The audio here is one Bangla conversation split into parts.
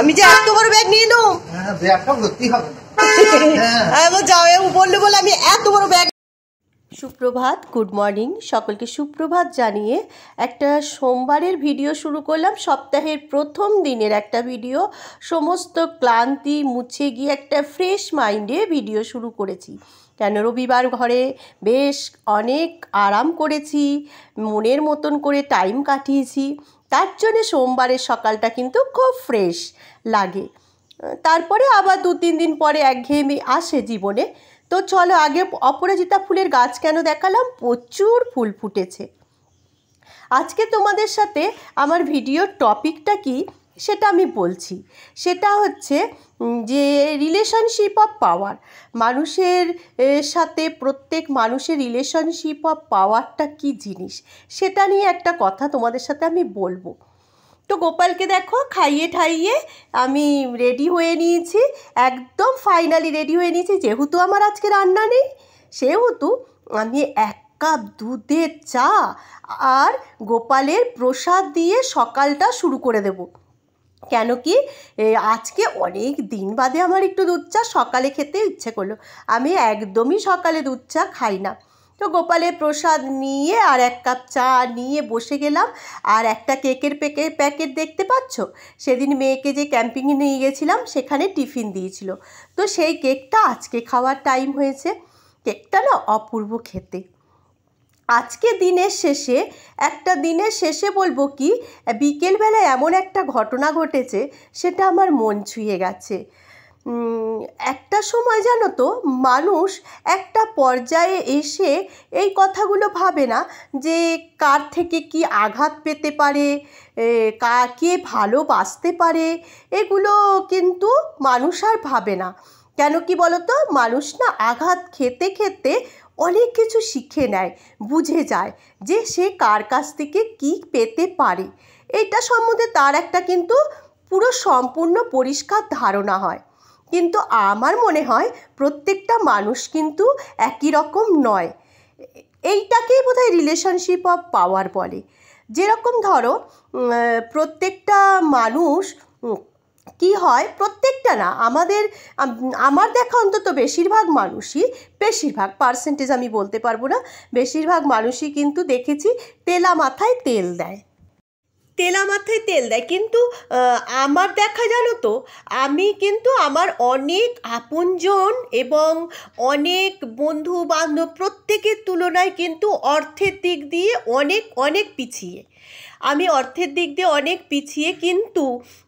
আমি যে এত বড় ব্যাগ নিয়ে নেবো হ্যাঁ, হ্যাঁ, ব্যাগটা ভর্তি হবে হ্যাঁ। যাও বললে বলে আমি এত বড় ব্যাগ সুপ্রভাত গুড মর্নিং সকলকে সুপ্রভাত জানিয়ে একটা সোমবারের ভিডিও শুরু করলাম সপ্তাহের প্রথম দিনের একটা ভিডিও সমস্ত ক্লান্তি মুছে গিয়ে একটা ফ্রেশ মাইন্ডে ভিডিও শুরু করেছি কেন রবিবার ঘরে বেশ অনেক আরাম করেছি মনের মতন করে টাইম কাটিয়েছি তার জন্যে সোমবারের সকালটা কিন্তু খুব ফ্রেশ লাগে তারপরে আবার দু তিন দিন পরে একঘেয়েমি আসে জীবনে তো চলো আগে অপরাজিতা ফুলের গাছ কেন দেখালাম প্রচুর ফুল ফুটেছে আজকে তোমাদের সাথে আমার ভিডিওর টপিকটা কি সেটা আমি বলছি সেটা হচ্ছে যে রিলেশনশিপ অফ পাওয়ার মানুষের সাথে প্রত্যেক মানুষের রিলেশনশিপ অফ পাওয়ারটা কি জিনিস সেটা নিয়ে একটা কথা তোমাদের সাথে আমি বলবো তো গোপালকে দেখো খাইয়ে ঠাইয়ে আমি রেডি হয়ে নিয়েছি একদম ফাইনালি রেডি হয়ে নিয়েছি যেহেতু আমার আজকে রান্না নেই সেহেতু আমি এক কাপ দুধের চা আর গোপালের প্রসাদ দিয়ে সকালটা শুরু করে দেবো কেন কি আজকে অনেক দিন বাদে আমার একটু দুধ চা সকালে খেতে ইচ্ছে করলো আমি একদমই সকালে দুধ চা খাই না তো গোপালের প্রসাদ নিয়ে আর এক কাপ চা নিয়ে বসে গেলাম আর একটা কেকের প্যাকে প্যাকেট দেখতে পাচ্ছ সেদিন মেয়েকে যে ক্যাম্পিংয়ে নিয়ে গেছিলাম সেখানে টিফিন দিয়েছিল তো সেই কেকটা আজকে খাওয়ার টাইম হয়েছে কেকটা না অপূর্ব খেতে আজকে দিনের শেষে একটা দিনের শেষে বলবো কি বিকেলবেলা এমন একটা ঘটনা ঘটেছে সেটা আমার মন ছুঁয়ে গেছে একটা সময় জানো তো মানুষ একটা পর্যায়ে এসে এই কথাগুলো ভাবে না যে কার থেকে কি আঘাত পেতে পারে কাকে ভালোবাসতে পারে এগুলো কিন্তু মানুষ আর ভাবে না কেন কি বলতো মানুষ না আঘাত খেতে খেতে অনেক কিছু শিখে নেয় বুঝে যায় যে সে কার কাছ থেকে কি পেতে পারে এটা সম্বন্ধে তার একটা কিন্তু পুরো সম্পূর্ণ পরিষ্কার ধারণা হয় কিন্তু আমার মনে হয় প্রত্যেকটা মানুষ কিন্তু একই রকম নয় এইটাকেই বোধ হয় রিলেশনশিপ অফ পাওয়ার বলে যেরকম ধরো প্রত্যেকটা মানুষ কি হয় প্রত্যেকটা না আমাদের আমার দেখা অন্তত বেশিরভাগ মানুষই বেশিরভাগ পার্সেন্টেজ আমি বলতে পারবো না বেশিরভাগ মানুষই কিন্তু দেখেছি তেলা মাথায় তেল দেয় তেলা মাথায় তেল দেয় কিন্তু আমার দেখা জানো তো আমি কিন্তু আমার অনেক আপনজন এবং অনেক বন্ধু বান্ধব প্রত্যেকের তুলনায় কিন্তু অর্থের দিক দিয়ে অনেক অনেক পিছিয়ে আমি অর্থের দিক দিয়ে অনেক পিছিয়ে কিন্তু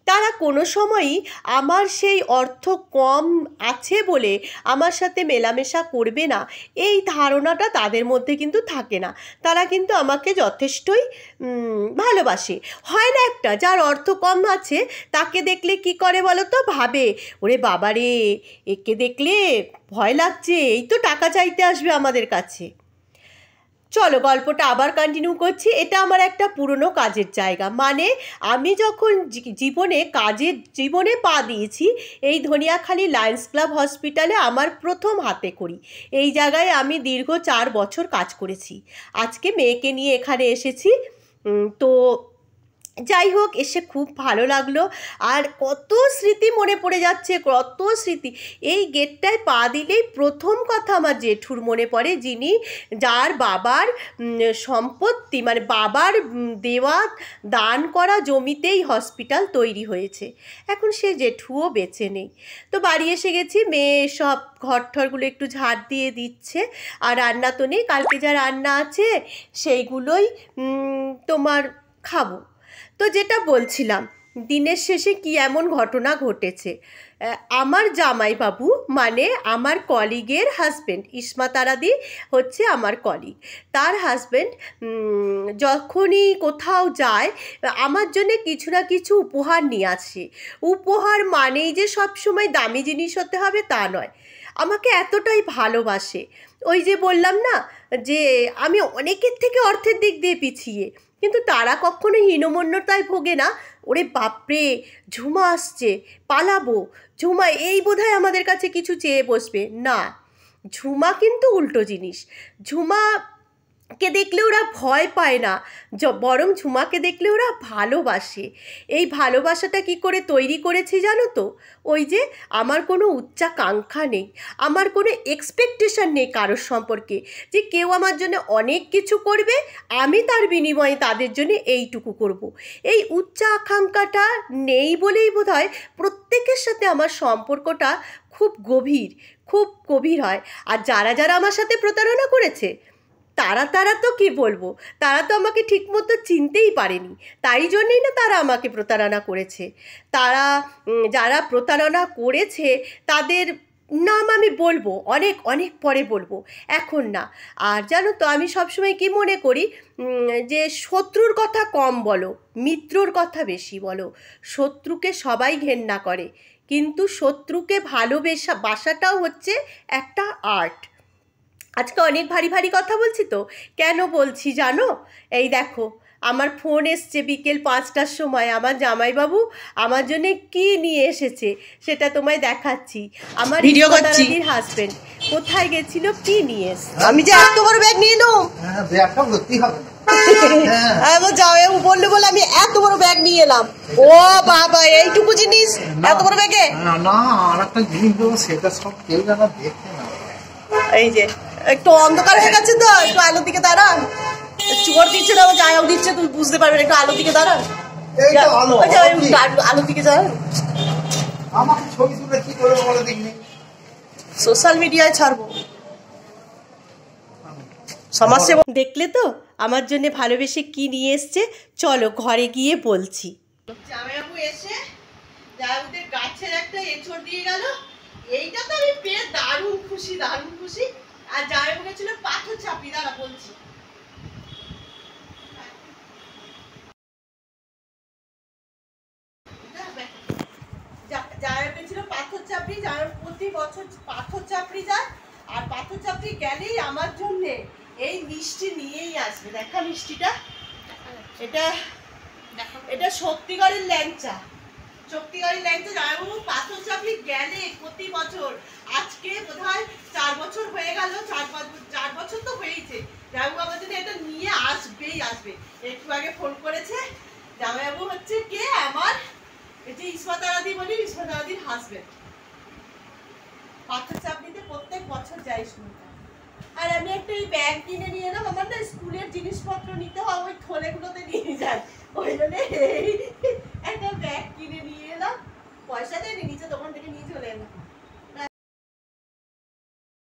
তারা কোনো সময়ই আমার সেই অর্থ কম আছে বলে আমার সাথে মেলামেশা করবে না এই ধারণাটা তাদের মধ্যে কিন্তু থাকে না তারা কিন্তু আমাকে যথেষ্টই ভালোবাসে হয় না একটা যার অর্থ কম আছে তাকে দেখলে কি করে বলো তো ভাবে ওরে বাবারে একে দেখলে ভয় লাগছে এই তো টাকা চাইতে আসবে আমাদের কাছে চলো গল্পটা আবার কন্টিনিউ করছি এটা আমার একটা পুরনো কাজের জায়গা মানে আমি যখন জীবনে কাজের জীবনে পা দিয়েছি এই ধনিয়াখালী লায়ন্স ক্লাব হসপিটালে আমার প্রথম হাতে করি এই জায়গায় আমি দীর্ঘ চার বছর কাজ করেছি আজকে মেয়েকে নিয়ে এখানে এসেছি তো যাই হোক এসে খুব ভালো লাগলো আর কত স্মৃতি মনে পড়ে যাচ্ছে কত স্মৃতি এই গেটটায় পা দিলেই প্রথম কথা আমার জেঠুর মনে পড়ে যিনি যার বাবার সম্পত্তি মানে বাবার দেওয়া দান করা জমিতেই হসপিটাল তৈরি হয়েছে এখন সে জেঠুও বেছে নেই তো বাড়ি এসে গেছি মেয়ে সব ঘরঠরগুলো একটু ঝাড় দিয়ে দিচ্ছে আর রান্না তো নেই কালকে যা রান্না আছে সেইগুলোই তোমার খাবো তো যেটা বলছিলাম দিনের শেষে কি এমন ঘটনা ঘটেছে আমার জামাইবাবু মানে আমার কলিগের হাজব্যান্ড ইসমা তারাদি হচ্ছে আমার কলিগ তার হাজব্যান্ড যখনই কোথাও যায় আমার জন্য কিছু না কিছু উপহার নিয়ে আসে উপহার মানেই যে সবসময় দামি জিনিস হতে হবে তা নয় আমাকে এতটাই ভালোবাসে ওই যে বললাম না যে আমি অনেকের থেকে অর্থের দিক দিয়ে পিছিয়ে কিন্তু তারা কখনো হীনমন্যতায় ভোগে না ওরে বাপরে ঝুমা আসছে পালাবো ঝুমা এই বোধহয় আমাদের কাছে কিছু চেয়ে বসবে না ঝুমা কিন্তু উল্টো জিনিস ঝুমা ঝুমাকে দেখলে ওরা ভয় পায় না বরং ঝুমাকে দেখলে ওরা ভালোবাসে এই ভালোবাসাটা কি করে তৈরি করেছি জানো তো ওই যে আমার কোনো উচ্চাকাঙ্ক্ষা নেই আমার কোনো এক্সপেকটেশন নেই কারোর সম্পর্কে যে কেউ আমার জন্য অনেক কিছু করবে আমি তার বিনিময়ে তাদের জন্য এইটুকু করব। এই উচ্চাকাঙ্ক্ষাটা নেই বলেই বোধ হয় প্রত্যেকের সাথে আমার সম্পর্কটা খুব গভীর খুব গভীর হয় আর যারা যারা আমার সাথে প্রতারণা করেছে তারা তারা তো কি বলবো তারা তো আমাকে ঠিকমতো চিনতেই পারেনি তাই জন্যেই না তারা আমাকে প্রতারণা করেছে তারা যারা প্রতারণা করেছে তাদের নাম আমি বলবো অনেক অনেক পরে বলবো এখন না আর জানো তো আমি সবসময় কি মনে করি যে শত্রুর কথা কম বলো মিত্রর কথা বেশি বলো শত্রুকে সবাই ঘেন্না করে কিন্তু শত্রুকে ভালোবেসা বাসাটাও হচ্ছে একটা আর্ট আজকে অনেক ভারী ভারী কথা বলছি তো কেন বলছি জানো এই দেখো আমার ফোন এসছে বিকেল পাঁচটার সময় আমার জামাইবাবু আমার জন্যে কি নিয়ে এসেছে সেটা তোমায় দেখাচ্ছি আমার হাজবেন্ড কোথায় গেছিল কি নিয়ে আমি যে এত বড় ব্যাগ নিয়ে নো আমার জামাইবাবু বললো আমি এত বড় ব্যাগ নিয়ে এলাম ও বাবা এইটুকু জিনিস এত ব্যাগে এই যে একটু অন্ধকার হয়ে গেছে তো একটু আলো দিকে দাঁড়ান চোর দিচ্ছে না যাই হোক দিচ্ছে তুমি বুঝতে পারবে একটু আলো দিকে দাঁড়ান আলোর দিকে দাঁড়ান সোশ্যাল মিডিয়ায় ছাড়বো সমাজসেবা দেখলে তো আমার জন্য ভালোবেসে কি নিয়ে এসছে চলো ঘরে গিয়ে বলছি গাছের একটা এঁচড় দিয়ে গেল এইটা তো আমি পেয়ে দারুণ খুশি দারুণ খুশি আর জামাই মুখে ছিল পাথর চাপি দাঁড়া বলছি পাথর চাপড়ি জামাই প্রতি বছর পাথর চাপড়ি যায় আর পাথর চাপড়ি গেলেই আমার জন্যে এই মিষ্টি নিয়েই আসবে দেখা মিষ্টিটা এটা এটা শক্তিগড়ের ল্যাংচা শক্তিগড়ের ল্যাংচা জামাইবাবু পাথর চাপড়ি গেলে প্রতি বছর আজকে বোধ চার বছর হয়ে গেল দাদি মানে বিষ্ণু দাদির হাজবেন্ড পাথর চাপড়িতে প্রত্যেক বছর যাই শুনতাম আর আমি একটা এই ব্যাগ কিনে নিয়ে এলাম আমার না স্কুলের জিনিসপত্র নিতে হয় ওই থলেগুলোতে নিয়ে যাই ওই জন্য একটা ব্যাগ কিনে নিয়ে এলাম পয়সা দেয়নি নিচে দোকান থেকে নিয়ে চলে এলাম